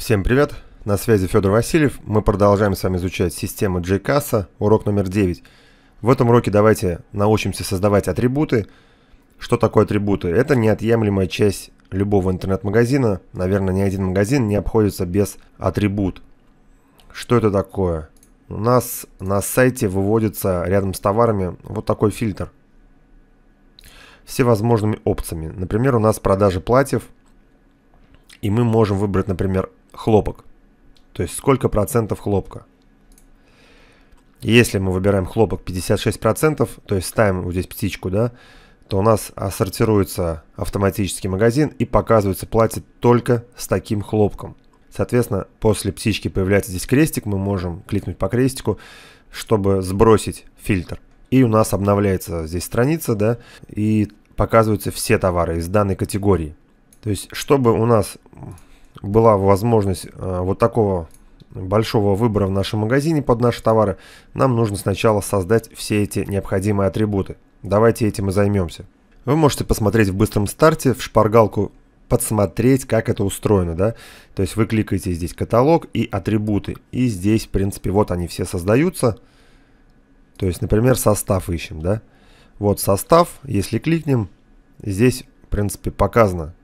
Всем привет! На связи Федор Васильев. Мы продолжаем с вами изучать систему JCAS, урок номер 9. В этом уроке давайте научимся создавать атрибуты. Что такое атрибуты? Это неотъемлемая часть любого интернет-магазина. Наверное, ни один магазин не обходится без атрибут. Что это такое? У нас на сайте выводится рядом с товарами вот такой фильтр. Всевозможными опциями. Например, у нас продажи платьев. И мы можем выбрать, например, хлопок. То есть сколько процентов хлопка. Если мы выбираем хлопок 56%, то есть ставим вот здесь птичку, да, то у нас ассортируется автоматический магазин и показывается платье только с таким хлопком. Соответственно, после птички появляется здесь крестик, мы можем кликнуть по крестику, чтобы сбросить фильтр. И у нас обновляется здесь страница, да, и показываются все товары из данной категории. То есть, чтобы у нас была возможность э, вот такого большого выбора в нашем магазине под наши товары, нам нужно сначала создать все эти необходимые атрибуты. Давайте этим и займемся. Вы можете посмотреть в быстром старте, в шпаргалку подсмотреть, как это устроено, да. То есть вы кликаете здесь каталог и атрибуты. И здесь, в принципе, вот они все создаются. То есть, например, состав ищем, да. Вот состав, если кликнем, здесь, в принципе, показано,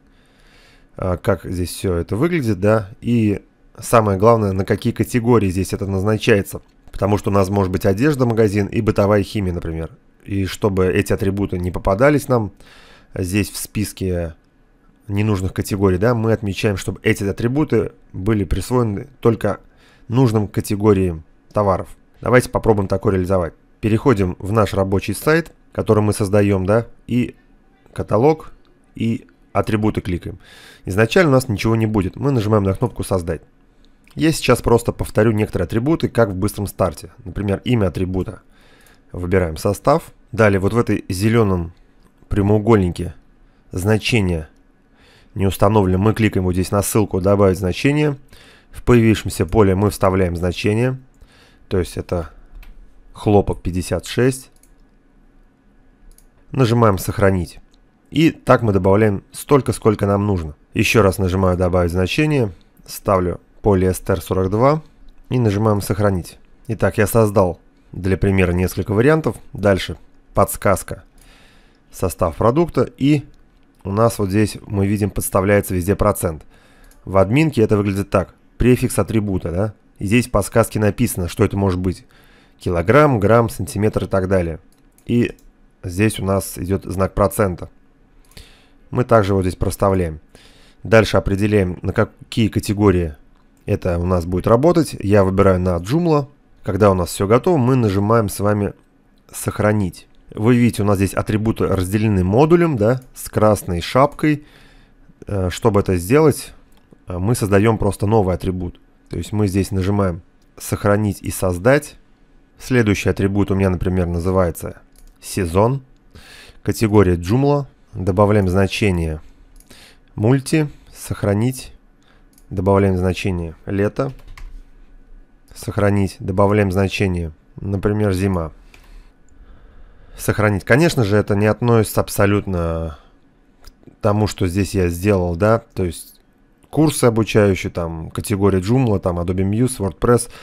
а, как здесь все это выглядит, да, и самое главное, на какие категории здесь это назначается. Потому что у нас может быть одежда, магазин и бытовая химия, например. И чтобы эти атрибуты не попадались нам здесь в списке ненужных категорий, да, мы отмечаем, чтобы эти атрибуты были присвоены только нужным категориям товаров. Давайте попробуем такое реализовать. Переходим в наш рабочий сайт, который мы создаем, да, и каталог, и атрибуты кликаем. Изначально у нас ничего не будет, мы нажимаем на кнопку «Создать». Я сейчас просто повторю некоторые атрибуты, как в быстром старте. Например, имя атрибута. Выбираем состав. Далее вот в этой зеленом прямоугольнике значение не установлено. Мы кликаем вот здесь на ссылку «Добавить значение». В появившемся поле мы вставляем значение. То есть это хлопок 56. Нажимаем «Сохранить». И так мы добавляем столько, сколько нам нужно. Еще раз нажимаю «Добавить значение», ставлю полиэстер 42 и нажимаем «Сохранить». Итак, я создал для примера несколько вариантов. Дальше подсказка состав продукта и у нас вот здесь мы видим подставляется везде процент. В админке это выглядит так. Префикс атрибута, да? здесь в подсказке написано, что это может быть. Килограмм, грамм, сантиметр и так далее. И здесь у нас идет знак процента. Мы также вот здесь проставляем. Дальше определяем, на какие категории это у нас будет работать. Я выбираю на Joomla. Когда у нас все готово, мы нажимаем с вами «Сохранить». Вы видите, у нас здесь атрибуты разделены модулем, да, с красной шапкой. Э, чтобы это сделать, э, мы создаем просто новый атрибут. То есть мы здесь нажимаем «Сохранить и создать». Следующий атрибут у меня, например, называется «Сезон». Категория Joomla добавляем значение мульти, сохранить, добавляем значение лето, сохранить, добавляем значение, например, зима. Сохранить. Конечно же, это не относится абсолютно к тому, что здесь я сделал, да, то есть курсы обучающие, там, категория Joomla, там, Adobe Muse, WordPress –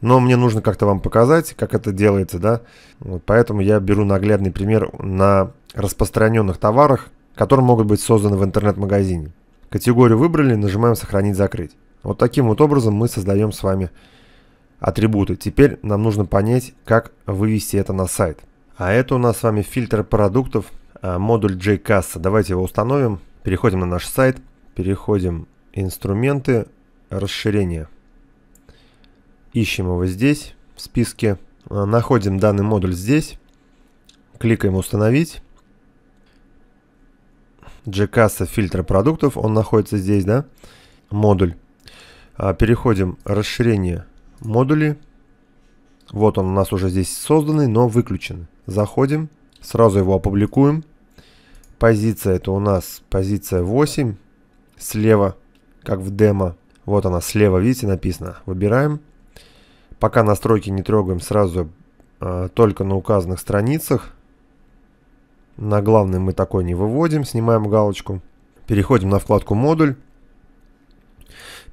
но мне нужно как-то вам показать, как это делается, да. Вот поэтому я беру наглядный пример на распространенных товарах, которые могут быть созданы в интернет-магазине. Категорию выбрали, нажимаем «Сохранить, закрыть». Вот таким вот образом мы создаем с вами атрибуты. Теперь нам нужно понять, как вывести это на сайт. А это у нас с вами фильтр продуктов, а, модуль JCassa. Давайте его установим. Переходим на наш сайт, переходим инструменты, расширение ищем его здесь, в списке. А, находим данный модуль здесь. Кликаем «Установить». GCASA фильтра продуктов, он находится здесь, да, модуль. А, переходим расширение модули. Вот он у нас уже здесь созданный, но выключен. Заходим, сразу его опубликуем. Позиция это у нас позиция 8, слева, как в демо. Вот она слева, видите, написано. Выбираем. Пока настройки не трогаем сразу а, только на указанных страницах. На главный мы такой не выводим, снимаем галочку. Переходим на вкладку «Модуль».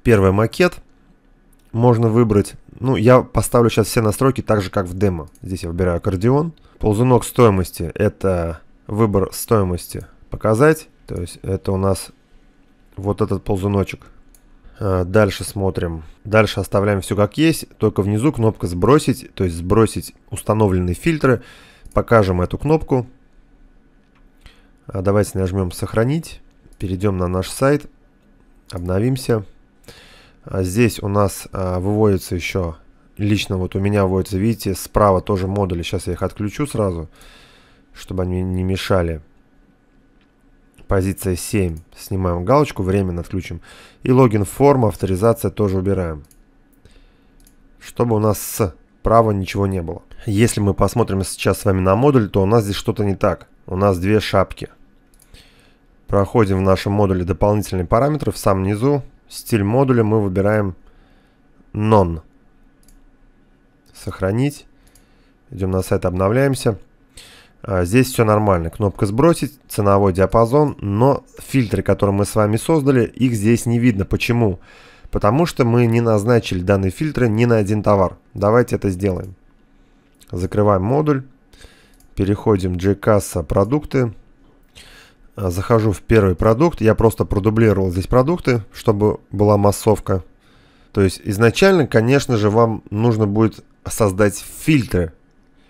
Первый макет. Можно выбрать, ну я поставлю сейчас все настройки так же, как в демо. Здесь я выбираю аккордеон. Ползунок стоимости – это выбор стоимости показать. То есть это у нас вот этот ползуночек – Э, дальше смотрим. Дальше оставляем все как есть, только внизу кнопка «Сбросить», то есть сбросить установленные фильтры. Покажем эту кнопку. Э, давайте нажмем «Сохранить». Перейдем на наш сайт, обновимся. Э, здесь у нас выводится еще, лично вот у меня выводится, видите, справа тоже модули. Сейчас я их отключу сразу, чтобы они не мешали. Позиция 7. Снимаем галочку, временно отключим. И логин форма, авторизация тоже убираем. Чтобы у нас с права ничего не было. Если мы посмотрим сейчас с вами на модуль, то у нас здесь что-то не так. У нас две шапки. Проходим в нашем модуле дополнительные параметры. В самом низу стиль модуля мы выбираем non. Сохранить. Идем на сайт, обновляемся. А, здесь все нормально. Кнопка сбросить, ценовой диапазон, но фильтры, которые мы с вами создали, их здесь не видно. Почему? Потому что мы не назначили данные фильтры ни на один товар. Давайте это сделаем. Закрываем модуль. Переходим в G-касса продукты. А, захожу в первый продукт. Я просто продублировал здесь продукты, чтобы была массовка. То есть изначально, конечно же, вам нужно будет создать фильтры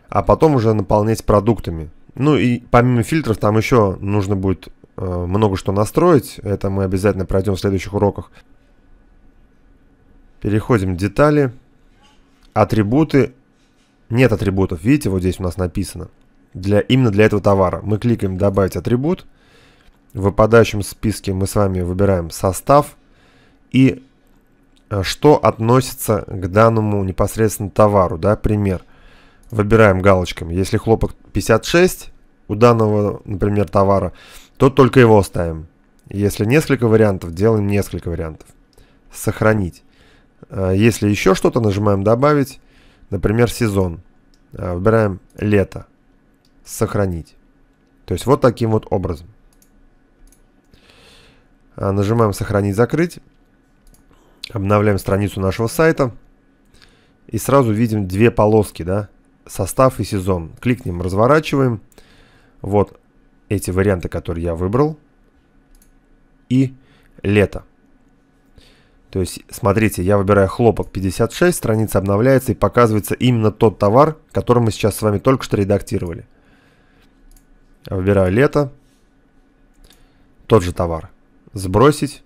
а потом уже наполнять продуктами. Ну и помимо фильтров там еще нужно будет э, много что настроить. Это мы обязательно пройдем в следующих уроках. Переходим в детали. Атрибуты. Нет атрибутов. Видите, вот здесь у нас написано. Для, именно для этого товара. Мы кликаем «Добавить атрибут». В выпадающем списке мы с вами выбираем состав и э, что относится к данному непосредственно товару. Да? Пример. Выбираем галочками. Если хлопок 56 у данного, например, товара, то только его ставим. Если несколько вариантов, делаем несколько вариантов. Сохранить. А, если еще что-то, нажимаем «Добавить». Например, сезон. А, выбираем «Лето». Сохранить. То есть вот таким вот образом. А, нажимаем «Сохранить», «Закрыть». Обновляем страницу нашего сайта. И сразу видим две полоски, да? состав и сезон. Кликнем, разворачиваем. Вот эти варианты, которые я выбрал. И лето. То есть, смотрите, я выбираю хлопок 56, страница обновляется и показывается именно тот товар, который мы сейчас с вами только что редактировали. выбираю лето. Тот же товар. Сбросить.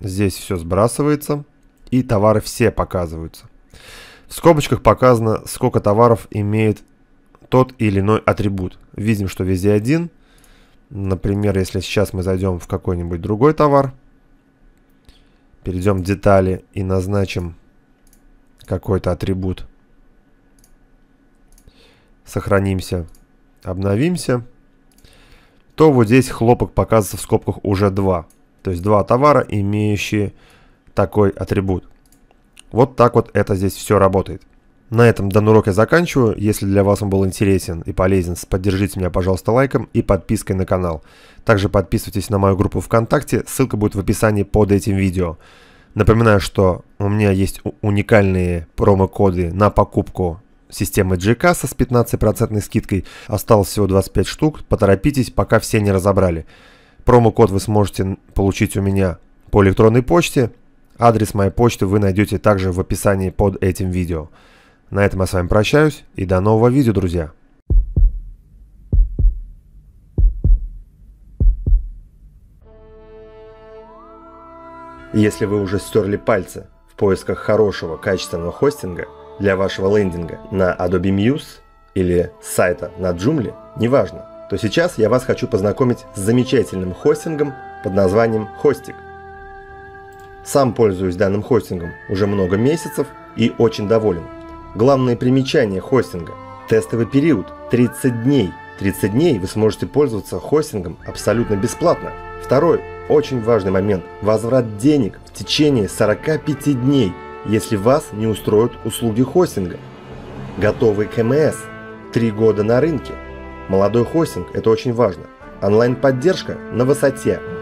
Здесь все сбрасывается. И товары все показываются. В скобочках показано, сколько товаров имеет тот или иной атрибут. Видим, что везде один. Например, если сейчас мы зайдем в какой-нибудь другой товар, перейдем в детали и назначим какой-то атрибут. Сохранимся, обновимся. То вот здесь хлопок показывается в скобках уже два, То есть два товара, имеющие такой атрибут. Вот так вот это здесь все работает. На этом данный урок я заканчиваю. Если для вас он был интересен и полезен, поддержите меня, пожалуйста, лайком и подпиской на канал. Также подписывайтесь на мою группу ВКонтакте, ссылка будет в описании под этим видео. Напоминаю, что у меня есть уникальные промокоды на покупку системы со с 15% скидкой. Осталось всего 25 штук, поторопитесь, пока все не разобрали. Промокод вы сможете получить у меня по электронной почте – Адрес моей почты вы найдете также в описании под этим видео. На этом я с вами прощаюсь и до нового видео, друзья! Если вы уже стерли пальцы в поисках хорошего качественного хостинга для вашего лендинга на Adobe Muse или сайта на Joomla, неважно, то сейчас я вас хочу познакомить с замечательным хостингом под названием Hostic. Сам пользуюсь данным хостингом уже много месяцев и очень доволен. Главное примечание хостинга. Тестовый период 30 дней. 30 дней вы сможете пользоваться хостингом абсолютно бесплатно. Второй очень важный момент – возврат денег в течение 45 дней, если вас не устроят услуги хостинга. Готовый КМС – 3 года на рынке. Молодой хостинг – это очень важно. Онлайн-поддержка на высоте –